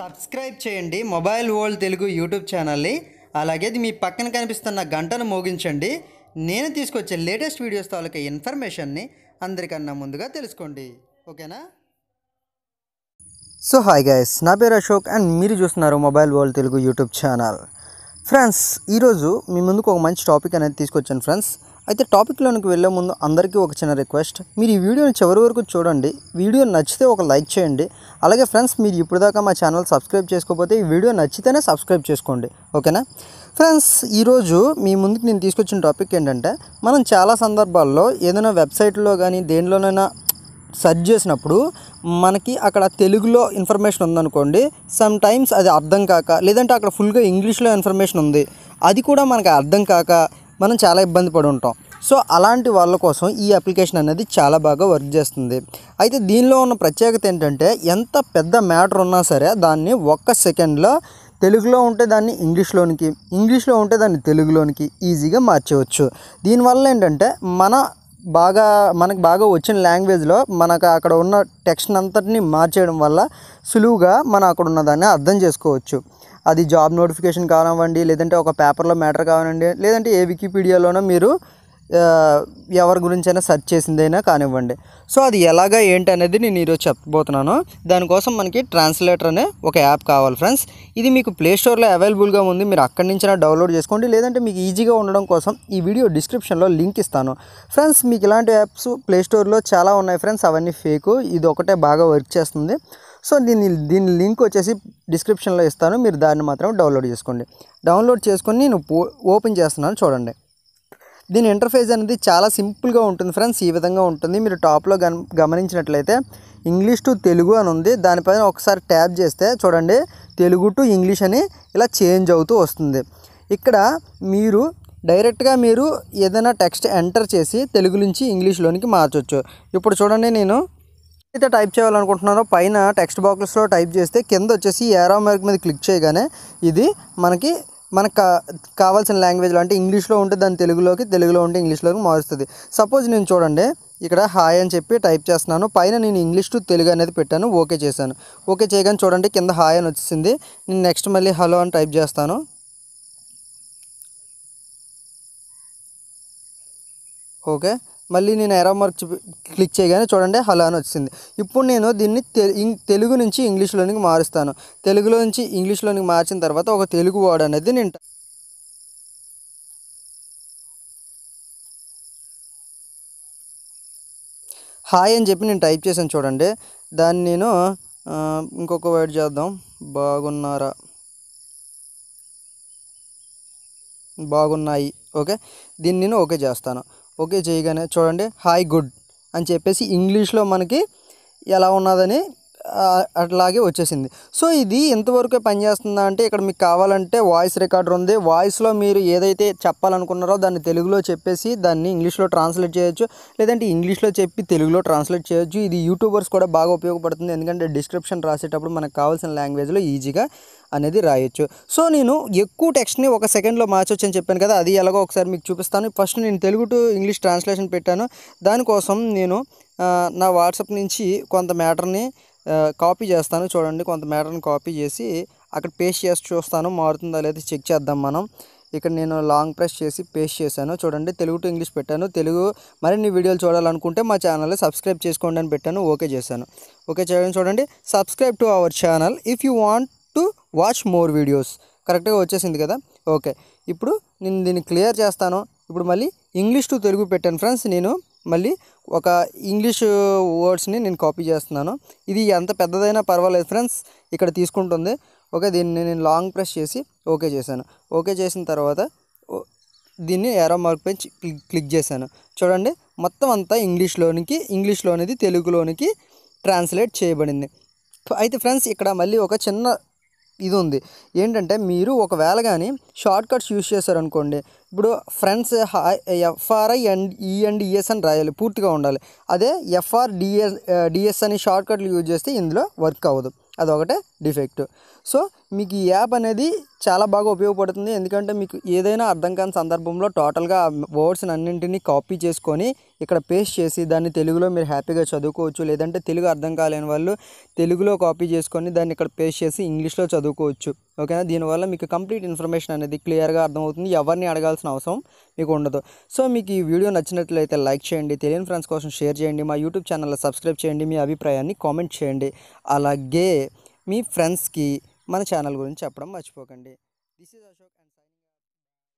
subscribe చేయండి mobile world Telugu YouTube ఛానల్ని అలాగే మీ పక్కన కనిపిస్తున్న గంటను మోగించండి నేను తీసుకొచ్చే లేటెస్ట్ వీడియోస్ తాలూకా ఇన్ఫర్మేషన్ని అందరికన్నా ముందుగా తెలుసుకోండి ఓకేనా సో హాయ్ గైస్ నా పేరు అశోక్ అండ్ మీరు చూస్తున్నారు mobile world Telugu YouTube channel friends ఈరోజు మీ ముందుకు ఒక మంచి టాపిక్ అనేది తీసుకొచ్చాను ఫ్రెండ్స్ అయితే టాపిక్లోనికి వెళ్ళే ముందు అందరికీ ఒక చిన్న రిక్వెస్ట్ మీరు ఈ వీడియోని చివరి వరకు చూడండి వీడియో నచ్చితే ఒక లైక్ చేయండి అలాగే ఫ్రెండ్స్ మీరు ఇప్పటిదాకా మా ఛానల్ సబ్స్క్రైబ్ చేసుకోకపోతే ఈ వీడియో నచ్చితేనే సబ్స్క్రైబ్ చేసుకోండి ఓకేనా ఫ్రెండ్స్ ఈరోజు మీ ముందుకు నేను తీసుకొచ్చిన టాపిక్ ఏంటంటే మనం చాలా సందర్భాల్లో ఏదైనా వెబ్సైట్లో కానీ దేనిలోనైనా సెర్చ్ చేసినప్పుడు మనకి అక్కడ తెలుగులో ఇన్ఫర్మేషన్ ఉందనుకోండి సమ్ టైమ్స్ అది అర్థం కాక లేదంటే అక్కడ ఫుల్గా ఇంగ్లీష్లో ఇన్ఫర్మేషన్ ఉంది అది కూడా మనకు అర్థం కాక మనం చాలా ఇబ్బంది పడి ఉంటాం సో అలాంటి వాళ్ళ కోసం ఈ అప్లికేషన్ అనేది చాలా బాగా వర్క్ చేస్తుంది అయితే దీనిలో ఉన్న ప్రత్యేకత ఏంటంటే ఎంత పెద్ద మ్యాటర్ ఉన్నా సరే దాన్ని ఒక్క సెకండ్లో తెలుగులో ఉంటే దాన్ని ఇంగ్లీష్లోనికి ఇంగ్లీష్లో ఉంటే దాన్ని తెలుగులోనికి ఈజీగా మార్చవచ్చు దీనివల్ల ఏంటంటే మన బాగా మనకు బాగా వచ్చిన లాంగ్వేజ్లో మనకు అక్కడ ఉన్న టెక్స్ట్ అంతటిని మార్చేయడం వల్ల సులువుగా మనం అక్కడ ఉన్నదాన్ని అర్థం చేసుకోవచ్చు అది జాబ్ నోటిఫికేషన్ కానివ్వండి లేదంటే ఒక పేపర్లో మ్యాటర్ కానివ్వండి లేదంటే ఏ వికీపీడియాలోనో మీరు ఎవరి గురించైనా సెర్చ్ చేసిందైనా కానివ్వండి సో అది ఎలాగా ఏంటి అనేది నేను ఈరోజు చెప్పబోతున్నాను దానికోసం మనకి ట్రాన్స్లేటర్ అనే ఒక యాప్ కావాలి ఫ్రెండ్స్ ఇది మీకు ప్లేస్టోర్లో అవైలబుల్గా ఉంది మీరు అక్కడి నుంచైనా డౌన్లోడ్ చేసుకోండి లేదంటే మీకు ఈజీగా ఉండడం కోసం ఈ వీడియో డిస్క్రిప్షన్లో లింక్ ఇస్తాను ఫ్రెండ్స్ మీకు ఇలాంటి యాప్స్ ప్లేస్టోర్లో చాలా ఉన్నాయి ఫ్రెండ్స్ అవన్నీ ఫేకు ఇది ఒకటే బాగా వర్క్ చేస్తుంది సో దీని దీని లింక్ వచ్చేసి డిస్క్రిప్షన్లో ఇస్తాను మీరు దాన్ని మాత్రం డౌన్లోడ్ చేసుకోండి డౌన్లోడ్ చేసుకొని నేను ఓపెన్ చేస్తున్నాను చూడండి దీని ఇంటర్ఫేస్ అనేది చాలా సింపుల్గా ఉంటుంది ఫ్రెండ్స్ ఈ విధంగా ఉంటుంది మీరు టాప్లో గమనించినట్లయితే ఇంగ్లీష్ టు తెలుగు అని ఉంది దానిపైన ఒకసారి ట్యాప్ చేస్తే చూడండి తెలుగు టు ఇంగ్లీష్ అని ఇలా చేంజ్ అవుతూ వస్తుంది ఇక్కడ మీరు డైరెక్ట్గా మీరు ఏదైనా టెక్స్ట్ ఎంటర్ చేసి తెలుగు నుంచి ఇంగ్లీష్లోనికి మార్చవచ్చు ఇప్పుడు చూడండి నేను ఏదైతే టైప్ చేయాలనుకుంటున్నారో పైన టెక్స్ట్ బాక్స్లో టైప్ చేస్తే కింద వచ్చేసి ఏరో మార్క్ మీద క్లిక్ చేయగానే ఇది మనకి మనకు కావాల్సిన లాంగ్వేజ్లో అంటే ఇంగ్లీష్లో ఉంటే దాని తెలుగులోకి తెలుగులో ఉంటే ఇంగ్లీష్లోకి మారుస్తుంది సపోజ్ నేను చూడండి ఇక్కడ హాయ్ అని చెప్పి టైప్ చేస్తున్నాను పైన నేను ఇంగ్లీష్ టు తెలుగు అనేది పెట్టాను ఓకే చేశాను ఓకే చేయగానే చూడండి కింద హాయ్ అని వచ్చింది నేను నెక్స్ట్ మళ్ళీ హలో అని టైప్ చేస్తాను ఓకే మళ్ళీ నేను ఎరా మార్క్ క్లిక్ చేయగానే చూడండి హలో అని వచ్చింది ఇప్పుడు నేను దీన్ని తెలుగు నుంచి ఇంగ్లీష్లోనికి మారుస్తాను తెలుగులో నుంచి ఇంగ్లీష్లోనికి మార్చిన తర్వాత ఒక తెలుగు వర్డ్ అనేది నేను హాయ్ అని చెప్పి నేను టైప్ చేశాను చూడండి దాన్ని నేను ఇంకొక వర్డ్ చేద్దాం బాగున్నారా బాగున్నాయి ఓకే దీన్ని నేను ఓకే చేస్తాను ఓకే చేయగానే చూడండి హాయ్ గుడ్ అని చెప్పేసి ఇంగ్లీష్లో మనకి ఎలా ఉన్నదని అట్లాగే వచ్చేసింది సో ఇది ఎంతవరకు పనిచేస్తుందా అంటే ఇక్కడ మీకు కావాలంటే వాయిస్ రికార్డర్ ఉంది వాయిస్లో మీరు ఏదైతే చెప్పాలనుకున్నారో దాన్ని తెలుగులో చెప్పేసి దాన్ని ఇంగ్లీష్లో ట్రాన్స్లేట్ చేయొచ్చు లేదంటే ఇంగ్లీష్లో చెప్పి తెలుగులో ట్రాన్స్లేట్ చేయొచ్చు ఇది యూట్యూబర్స్ కూడా బాగా ఉపయోగపడుతుంది ఎందుకంటే డిస్క్రిప్షన్ రాసేటప్పుడు మనకు కావాల్సిన లాంగ్వేజ్లో ఈజీగా అనేది రాయొచ్చు సో నేను ఎక్కువ టెక్స్ట్ని ఒక సెకండ్లో మార్చొచ్చు అని చెప్పాను కదా అది ఎలాగో ఒకసారి మీకు చూపిస్తాను ఫస్ట్ నేను తెలుగు టు ఇంగ్లీష్ ట్రాన్స్లేషన్ పెట్టాను దానికోసం నేను నా వాట్సాప్ నుంచి కొంత మ్యాటర్ని కాపీ చేస్తాను చూడండి కొంత మ్యాటర్ని కాపీ చేసి అక్కడ పేస్ట్ చేసి చూస్తాను మారుతుందా లేదా చెక్ చేద్దాం మనం ఇక్కడ నేను లాంగ్ ప్రెస్ చేసి పేస్ట్ చేశాను చూడండి తెలుగు టు ఇంగ్లీష్ పెట్టాను తెలుగు మరిన్ని వీడియోలు చూడాలనుకుంటే మా ఛానల్ సబ్స్క్రైబ్ చేసుకోండి అని పెట్టాను ఓకే చేశాను ఓకే చేయండి చూడండి subscribe to our channel if you want to watch more videos కరెక్ట్గా వచ్చేసింది కదా ఓకే ఇప్పుడు నేను దీన్ని క్లియర్ చేస్తాను ఇప్పుడు మళ్ళీ ఇంగ్లీష్ టు తెలుగు పెట్టాను ఫ్రెండ్స్ నేను మళ్ళీ ఒక ఇంగ్లీష్ వర్డ్స్ని నేను కాపీ చేస్తున్నాను ఇది ఎంత పెద్దదైనా పర్వాలేదు ఫ్రెండ్స్ ఇక్కడ తీసుకుంటుంది ఓకే దీన్ని నేను లాంగ్ ప్రెస్ చేసి ఓకే చేశాను ఓకే చేసిన తర్వాత దీన్ని ఏరో మార్క్ పెంచి క్లిక్ చేశాను చూడండి మొత్తం అంతా ఇంగ్లీష్లోనికి ఇంగ్లీష్లోనేది తెలుగులోనికి ట్రాన్స్లేట్ చేయబడింది అయితే ఫ్రెండ్స్ ఇక్కడ మళ్ళీ ఒక చిన్న ఇది ఉంది ఏంటంటే మీరు ఒకవేళ కానీ షార్ట్ కట్స్ యూస్ చేశారనుకోండి ఇప్పుడు friends FRI and E and ES అని రాయాలి పూర్తిగా ఉండాలి అదే ఎఫ్ఆర్ డిఎస్ డిఎస్ అని షార్ట్ కట్లు యూజ్ చేస్తే ఇందులో వర్క్ అవ్వదు అదొకటే డిఫెక్ట్ సో మీకు ఈ యాప్ అనేది చాలా బాగా ఉపయోగపడుతుంది ఎందుకంటే మీకు ఏదైనా అర్థం కాని సందర్భంలో టోటల్గా వర్డ్స్ అన్నింటినీ కాపీ చేసుకొని ఇక్కడ పేస్ట్ చేసి దాన్ని తెలుగులో మీరు హ్యాపీగా చదువుకోవచ్చు లేదంటే తెలుగు అర్థం కాలేని వాళ్ళు తెలుగులో కాపీ చేసుకొని దాన్ని ఇక్కడ పేస్ట్ చేసి ఇంగ్లీష్లో చదువుకోవచ్చు ఓకేనా దీనివల్ల మీకు కంప్లీట్ ఇన్ఫర్మేషన్ అనేది క్లియర్గా అర్థమవుతుంది ఎవరిని అడగాల్సిన అవసరం మీకు ఉండదు సో మీకు ఈ వీడియో నచ్చినట్లయితే లైక్ చేయండి తెలియని ఫ్రెండ్స్ కోసం షేర్ చేయండి మా యూట్యూబ్ ఛానల్లో సబ్స్క్రైబ్ చేయండి మీ అభిప్రాయాన్ని కామెంట్ చేయండి అలాగే మీ ఫ్రెండ్స్కి మన ఛానల్ గురించి చెప్పడం మర్చిపోకండి దిస్ ఇస్ అశోక్ అండ్